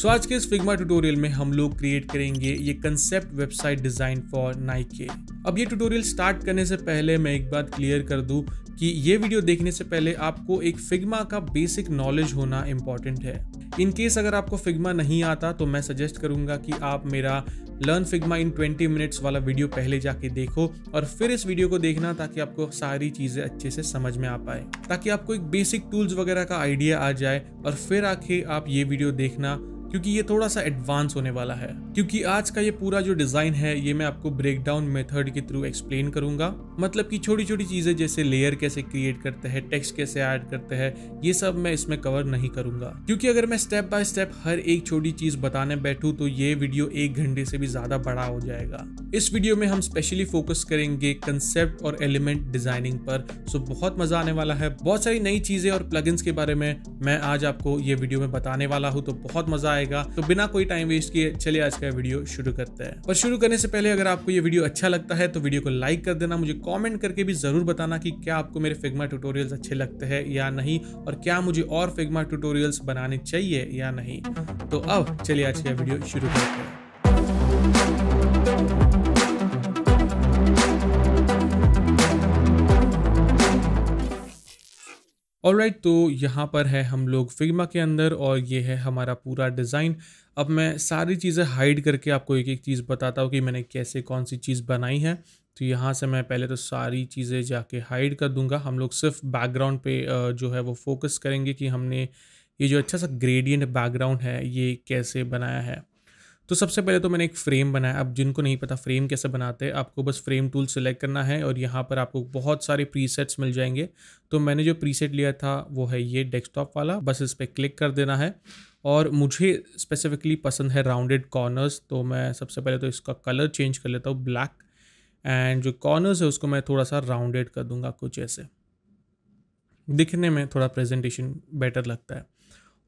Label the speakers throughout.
Speaker 1: सो आज के इस फिग्मा ट्यूटोरियल में हम लोग क्रिएट करेंगे ये concept website design for Nike अब ये ट्यूटोरियल स्टार्ट करने से पहले मैं एक बात क्लियर कर दू कि ये वीडियो देखने से पहले आपको एक फिग्मा का बेसिक नॉलेज होना इम्पॉर्टेंट है इन केस अगर आपको फिग्मा नहीं आता तो मैं सजेस्ट करूंगा कि आप मेरा लर्न फिग्मा इन 20 मिनट्स वाला वीडियो पहले जाके देखो और फिर इस वीडियो को देखना ताकि आपको सारी चीज़ें अच्छे से समझ में आ पाए ताकि आपको एक बेसिक टूल्स वगैरह का आइडिया आ जाए और फिर आके आप ये वीडियो देखना क्योंकि ये थोड़ा सा एडवांस होने वाला है क्योंकि आज का ये पूरा जो डिज़ाइन है ये मैं आपको ब्रेक डाउन मेथड के थ्रू एक्सप्लेन करूंगा मतलब कि छोटी छोटी चीज़ें जैसे लेयर कैसे क्रिएट करते हैं टेक्स्ट कैसे ऐड करते हैं ये सब मैं इसमें कवर नहीं करूंगा क्योंकि अगर मैं स्टेप बाय स्टेप हर एक छोटी चीज़ बताने बैठू तो ये वीडियो एक घंटे से भी ज़्यादा बड़ा हो जाएगा इस वीडियो में हम स्पेशली फोकस करेंगे कंसेप्ट और एलिमेंट डिजाइनिंग पर सो बहुत मज़ा आने वाला है बहुत सारी नई चीज़ें और प्लगइन्स के बारे में मैं आज आपको ये वीडियो में बताने वाला हूँ तो बहुत मज़ा आएगा तो बिना कोई टाइम वेस्ट किए चलिए आज का वीडियो शुरू करते हैं और शुरू करने से पहले अगर आपको ये वीडियो अच्छा लगता है तो वीडियो को लाइक कर देना मुझे कॉमेंट करके भी जरूर बताना कि क्या आपको मेरे फिगमा ट्यूटोरियल अच्छे लगते हैं या नहीं और क्या मुझे और फिगमा ट्यूटोरियल्स बनाने चाहिए या नहीं तो अब चलिए आज का वीडियो शुरू करते हैं ऑल right, तो यहाँ पर है हम लोग फिगमा के अंदर और ये है हमारा पूरा डिज़ाइन अब मैं सारी चीज़ें हाइड करके आपको एक एक चीज़ बताता हूँ कि मैंने कैसे कौन सी चीज़ बनाई है तो यहाँ से मैं पहले तो सारी चीज़ें जाके हाइड कर दूंगा हम लोग सिर्फ बैकग्राउंड पे जो है वो फोकस करेंगे कि हमने ये जो अच्छा सा ग्रेडियंट बैकग्राउंड है ये कैसे बनाया है तो सबसे पहले तो मैंने एक फ्रेम बनाया अब जिनको नहीं पता फ्रेम कैसे बनाते हैं आपको बस फ्रेम टूल सेलेक्ट करना है और यहाँ पर आपको बहुत सारे प्रीसेट्स मिल जाएंगे तो मैंने जो प्रीसेट लिया था वो है ये डेस्कटॉप वाला बस इस पर क्लिक कर देना है और मुझे स्पेसिफिकली पसंद है राउंडेड कॉर्नर्स तो मैं सबसे पहले तो इसका कलर चेंज कर लेता हूँ ब्लैक एंड जो कॉर्नर्स है उसको मैं थोड़ा सा राउंडेड कर दूंगा कुछ ऐसे दिखने में थोड़ा प्रेजेंटेशन बेटर लगता है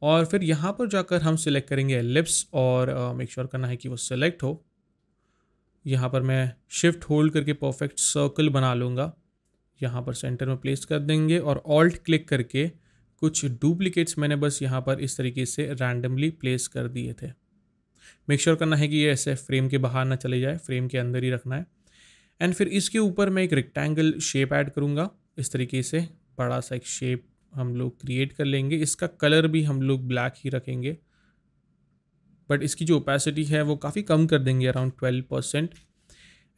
Speaker 1: और फिर यहाँ पर जाकर हम सिलेक्ट करेंगे एलिप्स और मेक uh, श्योर sure करना है कि वो सिलेक्ट हो यहाँ पर मैं शिफ्ट होल्ड करके परफेक्ट सर्कल बना लूँगा यहाँ पर सेंटर में प्लेस कर देंगे और ऑल्ट क्लिक करके कुछ डुप्लीकेट्स मैंने बस यहाँ पर इस तरीके से रैंडमली प्लेस कर दिए थे मेक श्योर sure करना है कि ये ऐसे फ्रेम के बाहर ना चले जाए फ्रेम के अंदर ही रखना है एंड फिर इसके ऊपर मैं एक रेक्टेंगल शेप ऐड करूँगा इस तरीके से बड़ा सा एक शेप हम लोग क्रिएट कर लेंगे इसका कलर भी हम लोग ब्लैक ही रखेंगे बट इसकी जो ओपेसिटी है वो काफ़ी कम कर देंगे अराउंड ट्वेल्व परसेंट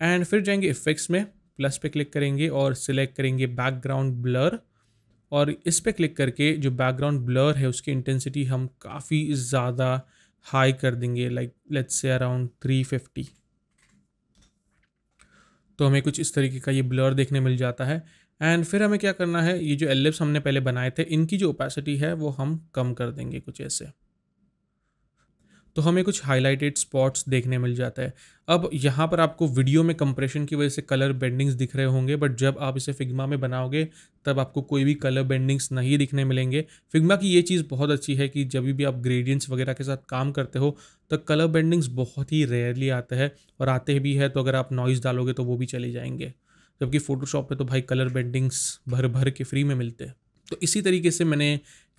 Speaker 1: एंड फिर जाएंगे इफेक्ट्स में प्लस पे क्लिक करेंगे और सिलेक्ट करेंगे बैकग्राउंड ब्लर और इस पर क्लिक करके जो बैकग्राउंड ब्लर है उसकी इंटेंसिटी हम काफ़ी ज़्यादा हाई कर देंगे like let's say around three fifty तो हमें कुछ इस तरीके का ये ब्लर देखने मिल जाता है एंड फिर हमें क्या करना है ये जो एलिप्स हमने पहले बनाए थे इनकी जो ओपेसिटी है वो हम कम कर देंगे कुछ ऐसे तो हमें कुछ हाईलाइटेड स्पॉट्स देखने मिल जाता है अब यहाँ पर आपको वीडियो में कंप्रेशन की वजह से कलर बेंडिंग्स दिख रहे होंगे बट जब आप इसे फिग्मा में बनाओगे तब आपको कोई भी कलर बेंडिंग्स नहीं दिखने मिलेंगे फिग्मा की ये चीज़ बहुत अच्छी है कि जब भी आप ग्रेडियंट्स वगैरह के साथ काम करते हो तो कलर बेंडिंग्स बहुत ही रेयरली आते हैं और आते भी है तो अगर आप नॉइज़ डालोगे तो वो भी चले जाएंगे जबकि फ़ोटोशॉप में तो भाई कलर बेंडिंग्स भर भर के फ्री में मिलते हैं तो इसी तरीके से मैंने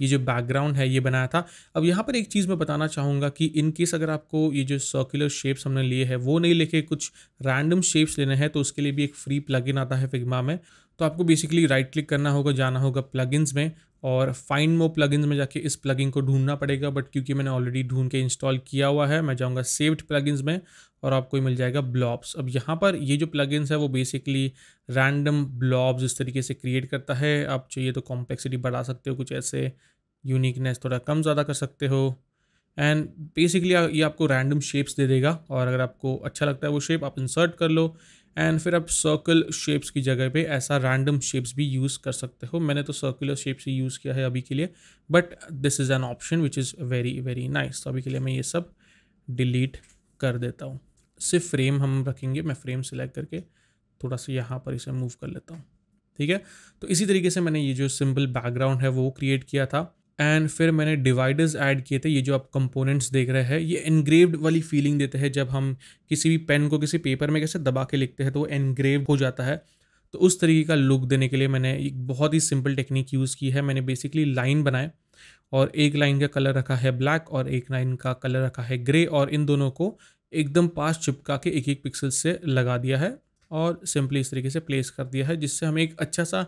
Speaker 1: ये जो बैकग्राउंड है ये बनाया था अब यहाँ पर एक चीज़ मैं बताना चाहूँगा कि इन केस अगर आपको ये जो सर्कुलर शेप्स हमने लिए हैं वो नहीं लेके कुछ रैंडम शेप्स लेने हैं तो उसके लिए भी एक फ्री प्लगइन आता है फिग्मा में तो आपको बेसिकली राइट क्लिक करना होगा जाना होगा प्लगइन्स में और फाइंड मो प्लगइन्स में जाके इस प्लगइन को ढूंढना पड़ेगा बट क्योंकि मैंने ऑलरेडी ढूंढ के इंस्टॉल किया हुआ है मैं जाऊँगा सेव्ड प्लगइन्स में और आपको मिल जाएगा ब्लॉब्स अब यहाँ पर ये जो प्लगइन्स है वो बेसिकली रैंडम ब्लॉब्स इस तरीके से क्रिएट करता है आप चाहिए तो कॉम्प्लेक्सिटी बढ़ा सकते हो कुछ ऐसे यूनिकनेस थोड़ा कम ज़्यादा कर सकते हो एंड बेसिकली ये आपको रैंडम शेप्स दे देगा और अगर आपको अच्छा लगता है वो शेप आप इंसर्ट कर लो एंड फिर आप सर्कल शेप्स की जगह पे ऐसा रैंडम शेप्स भी यूज़ कर सकते हो मैंने तो सर्कुलर शेप्स ही यूज़ किया है अभी के लिए but this is an option which is very very nice तो अभी के लिए मैं ये सब डिलीट कर देता हूँ सिर्फ फ्रेम हम रखेंगे मैं फ्रेम सिलेक्ट करके थोड़ा सा यहाँ पर इसे मूव कर लेता हूँ ठीक है तो इसी तरीके से मैंने ये जो सिंपल बैकग्राउंड है वो क्रिएट किया था एंड फिर मैंने डिवाइडर्स ऐड किए थे ये जो आप कंपोनेंट्स देख रहे हैं ये एनग्रेव्ड वाली फीलिंग देते हैं जब हम किसी भी पेन को किसी पेपर में कैसे दबा के लिखते हैं तो वो एनग्रेव हो जाता है तो उस तरीके का लुक देने के लिए मैंने एक बहुत ही सिंपल टेक्निक यूज़ की है मैंने बेसिकली लाइन बनाए और एक लाइन का कलर रखा है ब्लैक और एक लाइन का कलर रखा है ग्रे और इन दोनों को एकदम पास चिपका के एक एक पिक्सल से लगा दिया है और सिंपली इस तरीके से प्लेस कर दिया है जिससे हमें एक अच्छा सा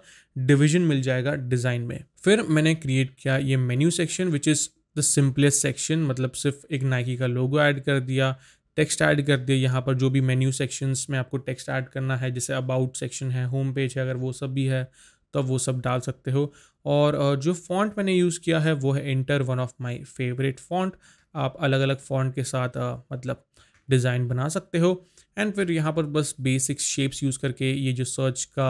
Speaker 1: डिविजन मिल जाएगा डिज़ाइन में फिर मैंने क्रिएट किया ये menu section which is the simplest section मतलब सिर्फ एक नाइकी का लोगो ऐड कर दिया टेक्स्ट ऐड कर दिया यहाँ पर जो भी मेन्यू सेक्शंस में आपको टेक्स्ट ऐड करना है जैसे अबाउट सेक्शन है होम पेज है अगर वो सब भी है तब तो वो सब डाल सकते हो और जो फॉन्ट मैंने यूज़ किया है वो है Inter one of my favourite font आप अलग अलग फॉन्ट के साथ मतलब डिज़ाइन बना सकते हो एंड फिर यहाँ पर बस बेसिक शेप्स यूज़ करके ये जो सर्च का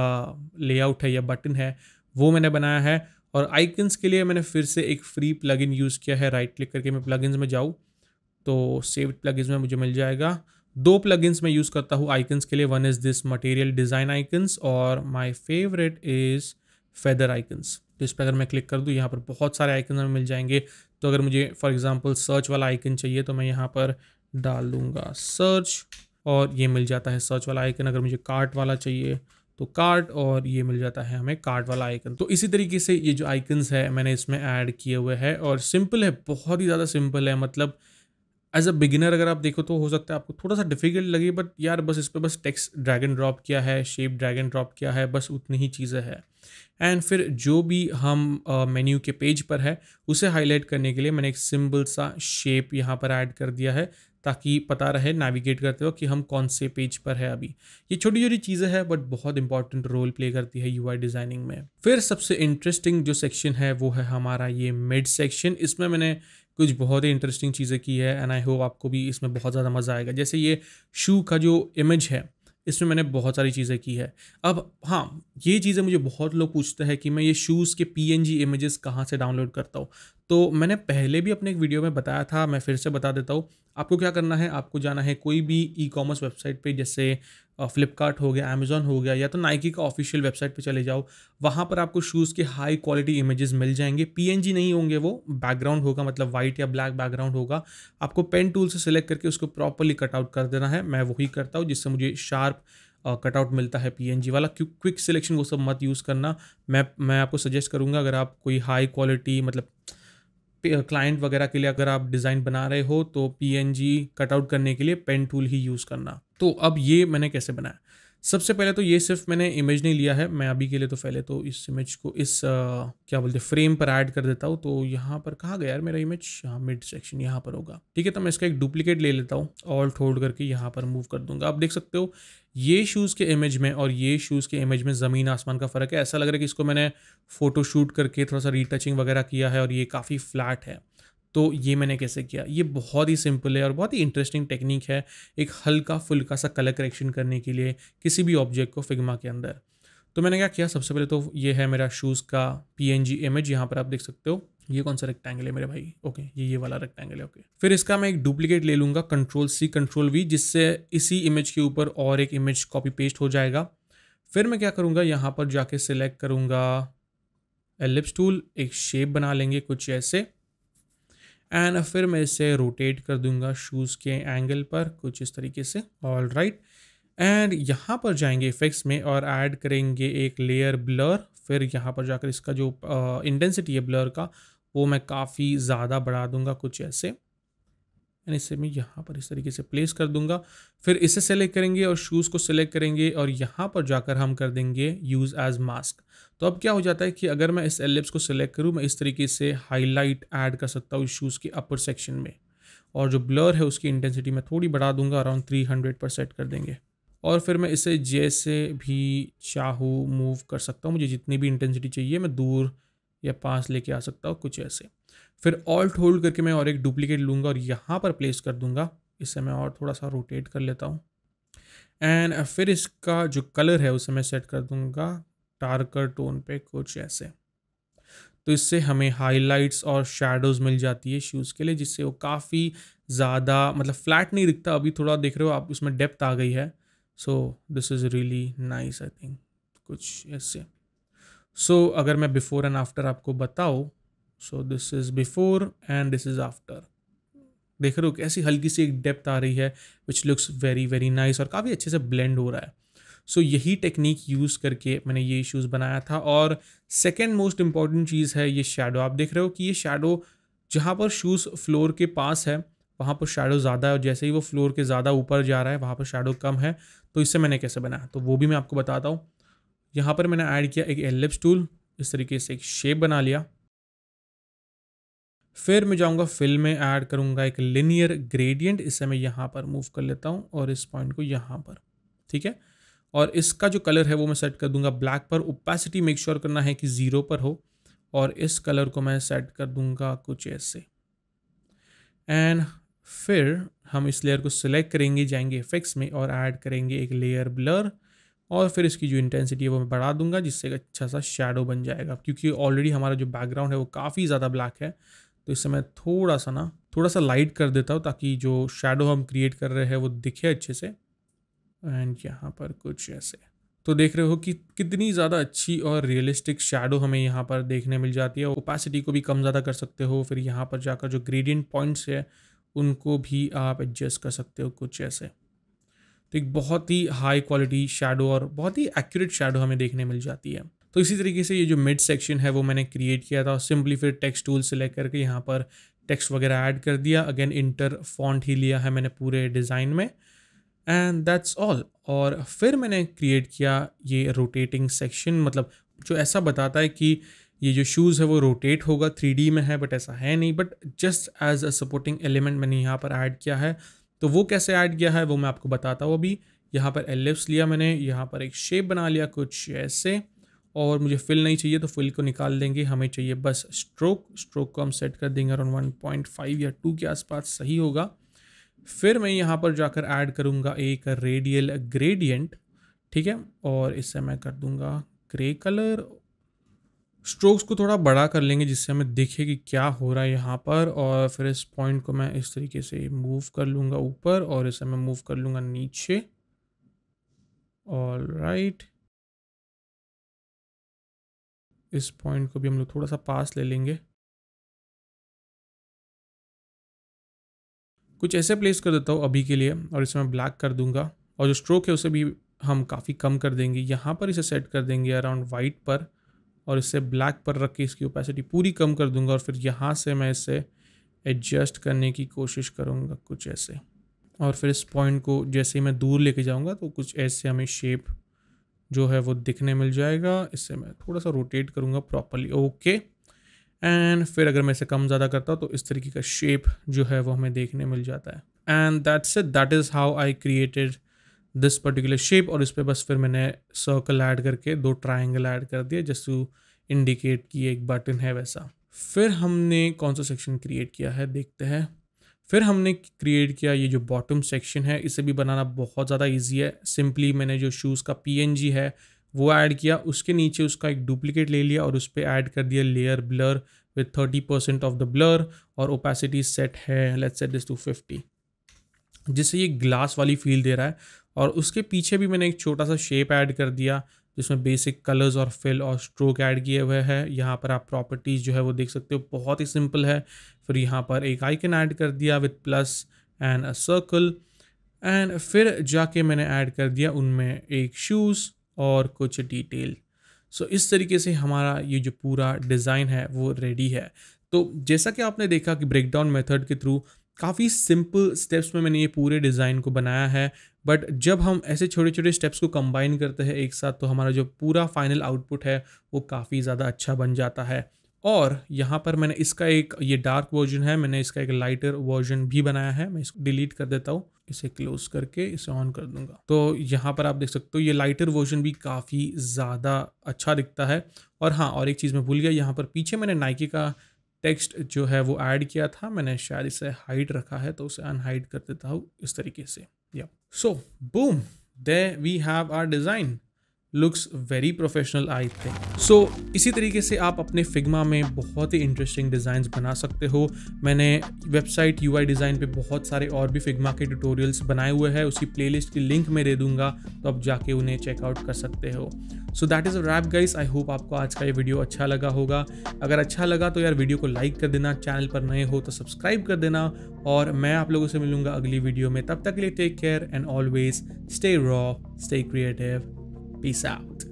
Speaker 1: लेआउट है या बटन है वो मैंने बनाया है और आइकन्स के लिए मैंने फिर से एक फ्री प्लगइन यूज़ किया है राइट क्लिक करके मैं प्लगइन्स में जाऊँ तो सेव्ड प्लगइन्स में मुझे मिल जाएगा दो प्लगइन्स मैं यूज़ करता हूँ आइकन्स के लिए one is this material design icons और my favourite is feather icons तो इस पर अगर मैं क्लिक कर दूँ यहाँ पर बहुत सारे आइकन हमें मिल जाएंगे तो अगर मुझे फॉर एग्ज़ाम्पल सर्च वाला आइकन चाहिए तो मैं यहाँ पर डाल दूँगा सर्च और ये मिल जाता है सर्च वाला आइकन अगर मुझे कार्ट वाला चाहिए तो कार्ट और ये मिल जाता है हमें कार्ट वाला आइकन तो इसी तरीके से ये जो आइकन्स है मैंने इसमें ऐड किए हुए है और सिंपल है बहुत ही ज़्यादा सिंपल है मतलब एज अ बिगिनर अगर आप देखो तो हो सकता है आपको थोड़ा सा डिफिकल्ट लगे बट यार बस इस पर बस टेक्स्ट ड्रैगन ड्रॉप किया है शेप ड्रैगन ड्रॉप किया है बस उतनी ही चीज़ें हैं एंड फिर जो भी हम मेन्यू के पेज पर है उसे हाईलाइट करने के लिए मैंने एक सिंपल सा शेप यहाँ पर ऐड कर दिया है ताकि पता रहे नेविगेट करते हो कि हम कौन से पेज पर है अभी ये छोटी छोटी चीज़ें हैं बट बहुत इंपॉर्टेंट रोल प्ले करती है यू डिज़ाइनिंग में फिर सबसे इंटरेस्टिंग जो सेक्शन है वो है हमारा ये मिड सेक्शन इसमें मैंने कुछ बहुत ही इंटरेस्टिंग चीज़ें की है एंड आई होप आपको भी इसमें बहुत ज़्यादा मज़ा आएगा जैसे ये शू का जो इमेज है इसमें मैंने बहुत सारी चीज़ें की है अब हाँ ये चीज़ें मुझे बहुत लोग पूछते हैं कि मैं ये शूज़ के पी एन जी इमेजेस कहाँ से डाउनलोड करता हूँ तो मैंने पहले भी अपने एक वीडियो में बताया था मैं फिर से बता देता हूँ आपको क्या करना है आपको जाना है कोई भी ई कॉमर्स वेबसाइट पे जैसे फ्लिपकार्ट हो गया अमेजोन हो गया या तो नाइकी का ऑफिशियल वेबसाइट पे चले जाओ वहाँ पर आपको शूज़ के हाई क्वालिटी इमेजेस मिल जाएंगे पीएनजी नहीं होंगे वो बैकग्राउंड होगा मतलब वाइट या ब्लैक बैकग्राउंड होगा आपको पेन टूल से सिलेक्ट करके उसको प्रॉपरली कटआउट कर देना है मैं वही करता हूँ जिससे मुझे शार्प कटआउट मिलता है पीएनजी वाला क्यों क्विक सिलेक्शन वो सब मत यूज़ करना मैं मैं आपको सजेस्ट करूँगा अगर आप कोई हाई क्वालिटी मतलब क्लाइंट वगैरह के लिए अगर आप डिज़ाइन बना रहे हो तो पी कटआउट करने के लिए पेन टूल ही यूज़ करना तो अब ये मैंने कैसे बनाया सबसे पहले तो ये सिर्फ मैंने इमेज नहीं लिया है मैं अभी के लिए तो पहले तो इस इमेज को इस आ, क्या बोलते हैं फ्रेम पर ऐड कर देता हूँ तो यहाँ पर कहाँ गया यार मेरा इमेज हाँ मिड सेक्शन यहाँ पर होगा ठीक है तो मैं इसका एक डुप्लीकेट ले लेता हूँ ऑल्ट होल्ड करके यहाँ पर मूव कर दूंगा आप देख सकते हो ये शूज़ के इमेज में और ये शूज़ के इमेज में ज़मीन आसमान का फ़र्क है ऐसा लग रहा है कि इसको मैंने फ़ोटो शूट करके थोड़ा सा रीटचिंग वगैरह किया है और ये काफ़ी फ्लैट है तो ये मैंने कैसे किया ये बहुत ही सिंपल है और बहुत ही इंटरेस्टिंग टेक्निक है एक हल्का फुल्का सा कलर करेक्शन करने के लिए किसी भी ऑब्जेक्ट को फिगमा के अंदर तो मैंने क्या किया सबसे पहले तो ये है मेरा शूज़ का पी इमेज यहाँ पर आप देख सकते हो ये कौन सा रेक्टेंगल है मेरे भाई ओके ये ये वाला रेक्टेंगल है ओके फिर इसका मैं एक डुप्लीकेट ले लूँगा कंट्रोल सी कंट्रोल वी जिससे इसी इमेज के ऊपर और एक इमेज कॉपी पेस्ट हो जाएगा फिर मैं क्या करूँगा यहाँ पर जाके सिलेक्ट करूँगा एलिप्स टूल एक शेप बना लेंगे कुछ ऐसे एंड फिर मैं इसे रोटेट कर दूंगा शूज़ के एंगल पर कुछ इस तरीके से ऑल राइट right. एंड यहाँ पर जाएंगे इफेक्ट्स में और ऐड करेंगे एक लेयर ब्लर फिर यहाँ पर जाकर इसका जो इंटेंसिटी है ब्लर का वो मैं काफ़ी ज़्यादा बढ़ा दूंगा कुछ ऐसे एंड इसे मैं यहाँ पर इस तरीके से प्लेस कर दूंगा फिर इसे सेलेक्ट करेंगे और शूज़ को सिलेक्ट करेंगे और यहाँ पर जाकर हम कर देंगे यूज़ एज मास्क तो अब क्या हो जाता है कि अगर मैं इस एलिप्स को सिलेक्ट करूँ मैं इस तरीके से हाईलाइट ऐड कर सकता हूँ शूज़ के अपर सेक्शन में और जो ब्लर है उसकी इंटेंसिटी मैं थोड़ी बढ़ा दूंगा अराउंड थ्री हंड्रेड पर सेट कर देंगे और फिर मैं इसे जैसे भी चाहूँ मूव कर सकता हूँ मुझे जितनी भी इंटेंसिटी चाहिए मैं दूर या पास लेके आ सकता हूँ कुछ ऐसे फिर ऑल्ट होल्ड करके मैं और एक डुप्लीकेट लूँगा और यहाँ पर प्लेस कर दूँगा इससे मैं और थोड़ा सा रोटेट कर लेता हूँ एंड फिर इसका जो कलर है उसे मैं सेट कर दूँगा टारकर टोन पे कुछ ऐसे तो इससे हमें हाइलाइट्स और शेडोज़ मिल जाती है शूज़ के लिए जिससे वो काफ़ी ज़्यादा मतलब फ्लैट नहीं दिखता अभी थोड़ा देख रहे हो आप उसमें डेप्थ आ गई है so this is really nice I think कुछ ऐसे सो so, अगर मैं बिफोर एंड आफ्टर आपको बताओ so this is before and this is after देख रहे हो कैसी हल्की सी एक डेप्थ आ रही है which looks very very nice और काफ़ी अच्छे से ब्लेंड हो रहा है सो so, यही टेक्निक यूज़ करके मैंने ये इश्यूज़ बनाया था और सेकेंड मोस्ट इम्पॉर्टेंट चीज़ है ये शेडो आप देख रहे हो कि ये शेडो जहाँ पर शूज़ फ्लोर के पास है वहाँ पर शेडो ज़्यादा है और जैसे ही वो फ्लोर के ज़्यादा ऊपर जा रहा है वहाँ पर शेडो कम है तो इससे मैंने कैसे बनाया तो वो भी मैं आपको बताता हूँ यहाँ पर मैंने ऐड किया एक एलिप्स टूल इस तरीके से एक शेप बना लिया फिर मैं जाऊँगा फिल में ऐड करूँगा एक लिनियर ग्रेडियंट इससे मैं यहाँ पर मूव कर लेता हूँ और इस पॉइंट को यहाँ पर ठीक है और इसका जो कलर है वो मैं सेट कर दूंगा ब्लैक पर ओपेसिटी मेक श्योर करना है कि ज़ीरो पर हो और इस कलर को मैं सेट कर दूंगा कुछ ऐसे एंड फिर हम इस लेयर को सिलेक्ट करेंगे जाएंगे इफेक्ट्स में और ऐड करेंगे एक लेयर ब्लर और फिर इसकी जो इंटेंसिटी है वो मैं बढ़ा दूंगा जिससे एक अच्छा सा शेडो बन जाएगा क्योंकि ऑलरेडी हमारा जो बैकग्राउंड है वो काफ़ी ज़्यादा ब्लैक है तो इससे मैं थोड़ा सा ना थोड़ा सा लाइट कर देता हूँ ताकि जो शेडो हम क्रिएट कर रहे हैं वो दिखे अच्छे से एंड यहाँ पर कुछ ऐसे तो देख रहे हो कि कितनी ज़्यादा अच्छी और रियलिस्टिक शेडो हमें यहाँ पर देखने मिल जाती है ओपेसिटी को भी कम ज़्यादा कर सकते हो फिर यहाँ पर जाकर जो ग्रेडियंट पॉइंट्स है उनको भी आप एडजस्ट कर सकते हो कुछ ऐसे तो एक बहुत ही हाई क्वालिटी शेडो और बहुत ही एक्यूरेट शेडो हमें देखने मिल जाती है तो इसी तरीके से ये जो मिड सेक्शन है वो मैंने क्रिएट किया था सिंपली फिर टेक्स्ट टूल से लेकर करके यहाँ पर टेक्स्ट वगैरह ऐड कर दिया अगेन इंटर फॉन्ट ही लिया है मैंने पूरे डिज़ाइन में एंड दैट्स ऑल और फिर मैंने क्रिएट किया ये रोटेटिंग सेक्शन मतलब जो ऐसा बताता है कि ये जो शूज़ है वो रोटेट होगा थ्री में है बट ऐसा है नहीं but just as a supporting element मैंने यहाँ पर ऐड किया है तो वो कैसे ऐड किया है वो मैं आपको बताता हूँ अभी यहाँ पर एलिप्स लिया मैंने यहाँ पर एक शेप बना लिया कुछ ऐसे और मुझे फिल नहीं चाहिए तो फिल को निकाल देंगे हमें चाहिए बस स्ट्रोक स्ट्रोक को हम सेट कर देंगे अराउंड वन पॉइंट फाइव या टू के आसपास सही होगा फिर मैं यहाँ पर जाकर ऐड करूँगा एक रेडियल ग्रेडियंट ठीक है और इससे मैं कर दूँगा ग्रे कलर स्ट्रोक्स को थोड़ा बड़ा कर लेंगे जिससे हमें दिखे कि क्या हो रहा है यहाँ पर और फिर इस पॉइंट को मैं इस तरीके से मूव कर लूँगा ऊपर और इसे मैं मूव कर लूँगा नीचे ऑल राइट इस पॉइंट को भी हम लोग थोड़ा सा पास ले लेंगे कुछ ऐसे प्लेस कर देता हूँ अभी के लिए और इसे मैं ब्लैक कर दूंगा और जो स्ट्रोक है उसे भी हम काफ़ी कम कर देंगे यहाँ पर इसे सेट कर देंगे अराउंड वाइट पर और इसे ब्लैक पर रख के इसकी ओपेसिटी पूरी कम कर दूंगा और फिर यहाँ से मैं इसे एडजस्ट करने की कोशिश करूँगा कुछ ऐसे और फिर इस पॉइंट को जैसे ही मैं दूर लेके जाऊँगा तो कुछ ऐसे हमें शेप जो है वो दिखने मिल जाएगा इससे मैं थोड़ा सा रोटेट करूँगा प्रॉपरली ओके एंड फिर अगर मैं इसे कम ज़्यादा करता तो इस तरीके का शेप जो है वो हमें देखने मिल जाता है and that's it that is how I created this particular shape और इस पर बस फिर मैंने सर्कल ऐड करके दो ट्राइंगल ऐड कर दिए जस्ट टू इंडिकेट कि एक बटन है वैसा फिर हमने कौन सा सेक्शन क्रिएट किया है देखते हैं फिर हमने क्रिएट किया ये जो बॉटम सेक्शन है इसे भी बनाना बहुत ज़्यादा इजी है सिंपली मैंने जो शूज़ का पी है वो ऐड किया उसके नीचे उसका एक डुप्लीकेट ले लिया और उस पर ऐड कर दिया layer blur with thirty percent of the blur और ओपेसिटी सेट है let's set this to fifty जिससे ये ग्लास वाली फील दे रहा है और उसके पीछे भी मैंने एक छोटा सा शेप ऐड कर दिया जिसमें बेसिक कलर्स और फिल और स्ट्रोक ऐड किए हुए हैं यहाँ पर आप प्रॉपर्टीज़ जो है वो देख सकते हो बहुत ही सिंपल है फिर यहाँ पर एक आइकन ऐड कर दिया with plus and a circle and फिर जाके मैंने ऐड कर दिया उनमें एक शूज़ और कुछ डिटेल सो so, इस तरीके से हमारा ये जो पूरा डिज़ाइन है वो रेडी है तो जैसा कि आपने देखा कि ब्रेकडाउन मेथड के थ्रू काफ़ी सिंपल स्टेप्स में मैंने ये पूरे डिज़ाइन को बनाया है बट जब हम ऐसे छोटे छोटे स्टेप्स को कंबाइन करते हैं एक साथ तो हमारा जो पूरा फाइनल आउटपुट है वो काफ़ी ज़्यादा अच्छा बन जाता है और यहाँ पर मैंने इसका एक ये डार्क वर्जन है मैंने इसका एक लाइटर वर्जन भी बनाया है मैं इसको डिलीट कर देता हूँ इसे क्लोज करके इसे ऑन कर दूंगा तो यहाँ पर आप देख सकते हो ये लाइटर वर्जन भी काफ़ी ज़्यादा अच्छा दिखता है और हाँ और एक चीज़ मैं भूल गया यहाँ पर पीछे मैंने नाइकी का टेक्स्ट जो है वो ऐड किया था मैंने शायद इसे हाइट रखा है तो उसे अनहाइट कर देता हूँ इस तरीके से So boom, there we have our design. Looks very professional I think so इसी तरीके से आप अपने फिग्मा में बहुत ही इंटरेस्टिंग डिज़ाइंस बना सकते हो मैंने वेबसाइट यू आई डिज़ाइन पर बहुत सारे और भी फिग्मा के ट्यूटोरियल्स बनाए हुए हैं उसी प्ले लिस्ट की लिंक मैं दे दूंगा तो आप जाके उन्हें चेकआउट कर सकते हो so that is a wrap guys I hope आपको आज का ये वीडियो अच्छा लगा होगा अगर अच्छा लगा तो यार वीडियो को लाइक कर देना चैनल पर नए हो तो सब्सक्राइब कर देना और मैं आप लोगों से मिलूंगा अगली वीडियो में तब तक के लिए take care and always stay raw stay creative Peace out.